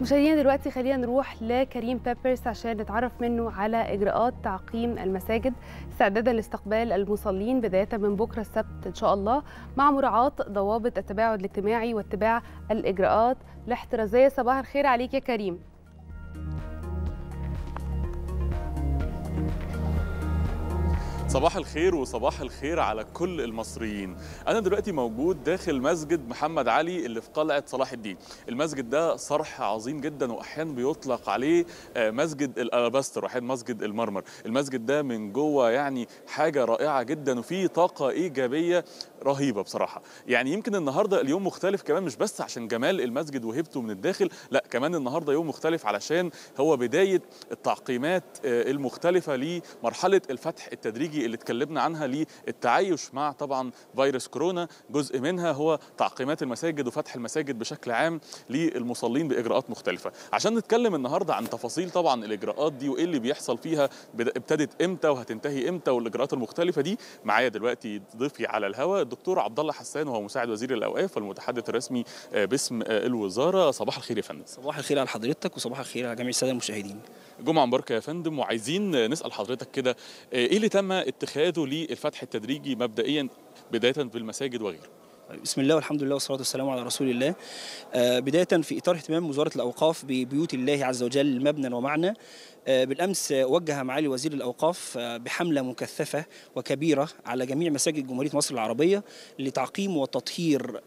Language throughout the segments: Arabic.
مشاهدينا دلوقتي خلينا نروح لكريم بيبرس عشان نتعرف منه على اجراءات تعقيم المساجد استعدادا لاستقبال المصلين بدايه من بكره السبت ان شاء الله مع مراعاه ضوابط التباعد الاجتماعي واتباع الاجراءات الاحترازيه صباح الخير عليك يا كريم صباح الخير وصباح الخير على كل المصريين انا دلوقتي موجود داخل مسجد محمد علي اللي في قلعه صلاح الدين المسجد ده صرح عظيم جدا واحيانا بيطلق عليه آه، مسجد الالباستر واحيانا مسجد المرمر المسجد ده من جوه يعني حاجه رائعه جدا وفيه طاقه ايجابيه رهيبه بصراحه يعني يمكن النهارده اليوم مختلف كمان مش بس عشان جمال المسجد وهيبته من الداخل لا كمان النهارده يوم مختلف علشان هو بدايه التعقيمات آه، المختلفه لمرحله الفتح التدريجي اللي اتكلمنا عنها للتعايش مع طبعا فيروس كورونا جزء منها هو تعقيمات المساجد وفتح المساجد بشكل عام للمصلين باجراءات مختلفه عشان نتكلم النهارده عن تفاصيل طبعا الاجراءات دي وايه اللي بيحصل فيها ابتدت امتى وهتنتهي امتى والاجراءات المختلفه دي معايا دلوقتي ضيفي على الهواء الدكتور عبد الله حسان وهو مساعد وزير الاوقاف والمتحدث الرسمي آه، باسم آه، الوزاره صباح الخير يا فندم صباح الخير على حضرتك وصباح الخير على جميع الساده المشاهدين جمعه مباركه يا فندم وعايزين نسال حضرتك كده آه، ايه اللي تم اتخاذه للفتح التدريجي مبدئيا بدايه بالمساجد وغيره بسم الله والحمد لله والصلاه والسلام على رسول الله. آه، بدايه في اطار اهتمام وزاره الاوقاف ببيوت الله عز وجل مبنى ومعنى آه، بالامس وجه معالي وزير الاوقاف آه، بحمله مكثفه وكبيره على جميع مساجد جمهوريه مصر العربيه لتعقيم وتطهير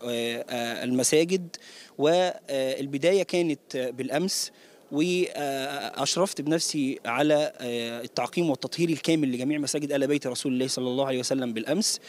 المساجد والبدايه كانت بالامس واشرفت بنفسي على آه، التعقيم والتطهير الكامل لجميع مساجد ال بيت رسول الله صلى الله عليه وسلم بالامس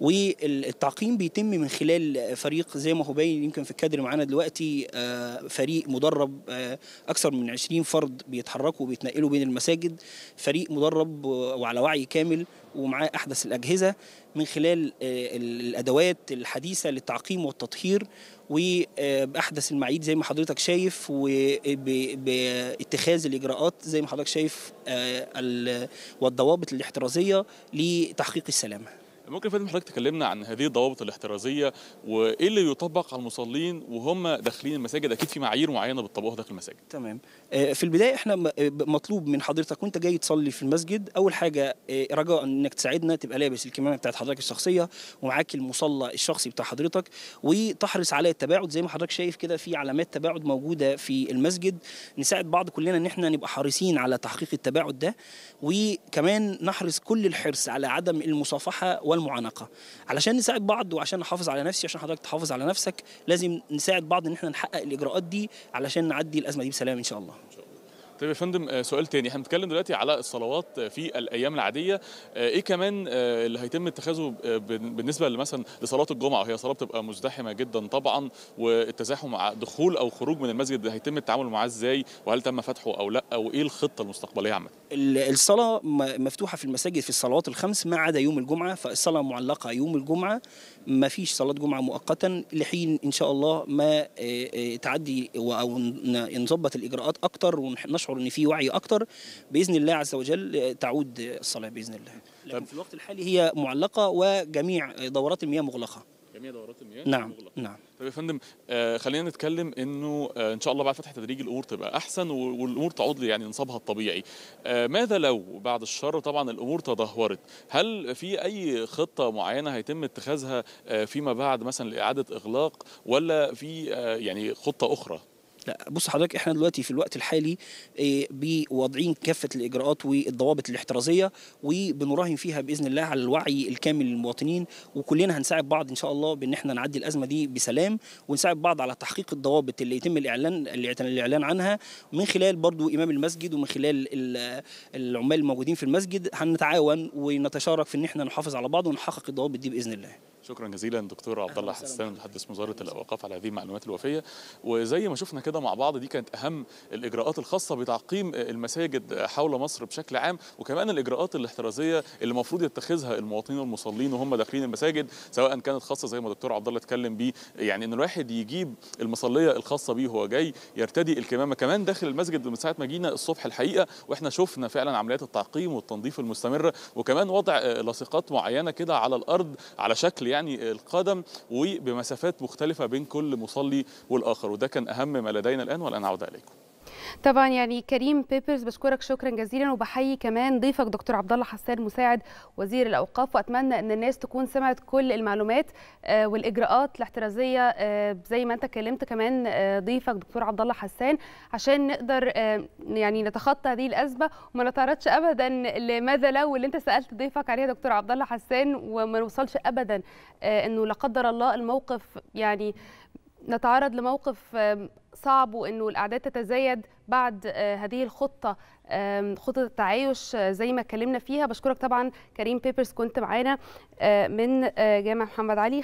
والتعقيم بيتم من خلال فريق زي ما هو باين يمكن في الكادر معانا دلوقتي آه، فريق مدرب آه، اكثر من 20 فرد بيتحركوا وبيتنقلوا بين المساجد فريق مدرب وعلى وعي كامل ومعاه احدث الاجهزه من خلال آه، الادوات الحديثه للتعقيم والتطهير وباحدث المعايير زي ما حضرتك شايف وباتخاذ الاجراءات زي ما حضرتك شايف آه، والضوابط الاحترازيه لتحقيق السلامه ممكن فندم حضرتك تكلمنا عن هذه الضوابط الاحترازيه وايه اللي يطبق على المصلين وهم داخلين المساجد اكيد في معايير معينه بتطبقوها داخل المساجد تمام آه، في البدايه احنا آه، مطلوب من حضرتك وانت جاي تصلي في المسجد اول حاجه آه، رجاء انك تساعدنا تبقى لابس الكمامه بتاعت حضرتك الشخصيه ومعاك المصلى الشخصي بتاع حضرتك وتحرص على التباعد زي ما حضرتك شايف كده في علامات تباعد موجوده في المسجد نساعد بعض كلنا ان احنا نبقى حريصين على تحقيق التباعد ده وكمان نحرص كل الحرص على عدم المصافحه والمعانقه علشان نساعد بعض وعشان نحافظ على نفسي عشان حضرتك تحافظ على نفسك لازم نساعد بعض ان احنا نحقق الاجراءات دي علشان نعدي الازمه دي بسلام ان شاء الله طيب يا فندم آه، سؤال تاني احنا بنتكلم دلوقتي على الصلوات آه، في الايام العاديه آه، ايه كمان اللي هيتم اتخاذه بالنسبه مثلا لصلاه الجمعه وهي صلاه بتبقى مزدحمه جدا طبعا والتزاحم مع دخول او خروج من المسجد هيتم التعامل معاه ازاي وهل تم فتحه او لا وايه الخطه المستقبليه عامه الصلاة مفتوحة في المساجد في الصلوات الخمس ما عدا يوم الجمعة فالصلاة معلقة يوم الجمعة ما فيش صلاة جمعة مؤقتا لحين إن شاء الله ما آه، آه، تعدي أو نظبط الإجراءات أكتر ونشعر إن في وعي أكتر بإذن الله عز وجل آه، تعود الصلاة بإذن الله لكن في الوقت الحالي هي معلقة وجميع دورات المياه مغلقة جميع دورات المياه نعم مغلق. نعم طيب يا فندم آه خلينا نتكلم انه آه ان شاء الله بعد فتح تدريج الامور تبقى احسن والامور تعود يعني نصابها الطبيعي آه ماذا لو بعد الشر طبعا الامور تدهورت هل في اي خطه معينه هيتم اتخاذها آه فيما بعد مثلا لاعاده اغلاق ولا في آه يعني خطه اخرى لا بص حضرتك احنا دلوقتي في الوقت الحالي آه، بوضعين كافه الاجراءات والضوابط الاحترازيه وبنراهن فيها باذن الله على الوعي الكامل للمواطنين وكلنا هنساعد بعض ان شاء الله بان احنا نعدي الازمه دي بسلام ونساعد بعض على تحقيق الضوابط اللي يتم الاعلان الاعلان عنها من خلال برضو امام المسجد ومن خلال العمال الموجودين في المسجد هنتعاون ونتشارك في ان احنا نحافظ على بعض ونحقق الضوابط دي باذن الله شكرا جزيلا دكتور عبد الله حسان محدث وزاره الاوقاف على هذه المعلومات الوفيه وزي ما شفنا كده مع بعض دي كانت اهم الاجراءات الخاصه بتعقيم المساجد حول مصر بشكل عام وكمان الاجراءات الاحترازيه اللي المفروض يتخذها المواطنين والمصلين وهم داخلين المساجد سواء كانت خاصه زي ما دكتور عبد الله اتكلم بيه يعني ان الواحد يجيب المصليه الخاصه بيه وهو جاي يرتدي الكمامه كمان داخل المسجد من ساعه ما جينا الصبح الحقيقه واحنا شفنا فعلا عمليات التعقيم والتنظيف المستمره وكمان وضع لاصقات معينه كده على الارض على شكل يعني القدم وبمسافات مختلفة بين كل مصلي والآخر وده كان أهم ما لدينا الآن والآن أعود إليكم طبعا يعني كريم بيبرز بشكرك شكرا جزيلا وبحيي كمان ضيفك دكتور عبد الله حسان مساعد وزير الاوقاف واتمنى ان الناس تكون سمعت كل المعلومات آه، والاجراءات الاحترازيه آه، زي ما انت كلمت كمان آه، ضيفك دكتور عبد الله حسان عشان نقدر يعني نتخطى هذه الازمه وما نتعرضش ابدا لماذا لو اللي انت سالت ضيفك عليها دكتور عبد الله حسان وما نوصلش ابدا انه لا قدر الله الموقف يعني نتعرض لموقف صعب وانه الاعداد تتزايد بعد آه، هذه الخطه خطه التعايش آه، زي ما اتكلمنا فيها بشكرك طبعا كريم بيبرز كنت معانا آه، من جامع محمد علي